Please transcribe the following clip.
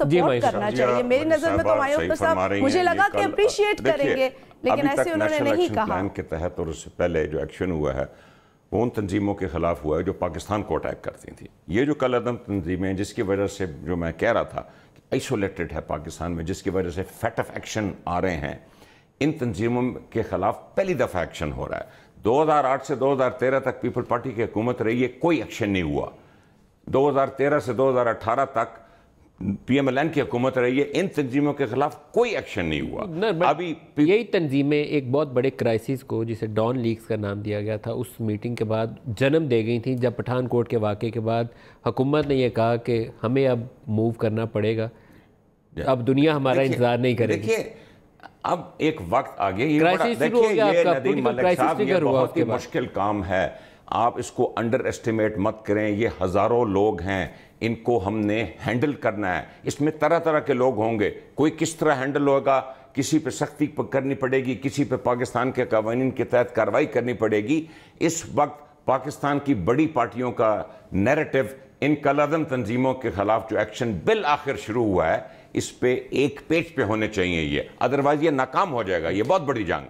support करना चाहिए मेरी नजर में तो मायूब साहब मुझे लगा कि अप्रिशिएट करेंगे लेकिन ऐसे उन्होंने नहीं कहा प्लान के तहत और उससे पहले जो एक्शन हुआ है वो उन तंजीमों के ख़िलाफ़ हुआ है जो पाकिस्तान को अटैक करती थी ये जो कल अदम तंजीमें जिसकी वजह से जो मैं कह रहा था आइसोलेटेड है पाकिस्तान में जिसकी वजह से फैट ऑफ एक्शन आ रहे हैं इन तंजीमों के ख़िलाफ़ पहली दफ़ा एक्शन हो रहा है 2008 से 2013 तक पीपल पार्टी की हुकूमत रही है कोई एक्शन नहीं हुआ 2013 से 2018 तक पी एम एल एन की हुकूमत रही है इन तंजीमों के खिलाफ कोई एक्शन नहीं हुआ अभी पी... यही तंजीमें एक बहुत बड़े क्राइसिस को जिसे डॉन लीग्स का नाम दिया गया था उस मीटिंग के बाद जन्म दे गई थी जब पठानकोट के वाक़े के बाद हुकूमत ने यह कहा कि हमें अब मूव करना पड़ेगा अब दुनिया हमारा इंतजार नहीं करेगी देखिए अब एक वक्त आगे ये बड़ा, देखिए ये नदीम मलिक साहब ये बहुत ही मुश्किल काम है आप इसको अंडर एस्टिमेट मत करें ये हज़ारों लोग हैं इनको हमने हैंडल करना है इसमें तरह तरह के लोग होंगे कोई किस तरह हैंडल होगा किसी पे सख्ती करनी पड़ेगी किसी पे पाकिस्तान के कवानीन के तहत कार्रवाई करनी पड़ेगी इस वक्त पाकिस्तान की बड़ी पार्टियों का नैरेटिव इन कलादम तंजीमों के खिलाफ जो एक्शन बिल आखिर शुरू हुआ है इस पर पे एक पेज पे होने चाहिए ये अदरवाइज ये नाकाम हो जाएगा ये बहुत बड़ी है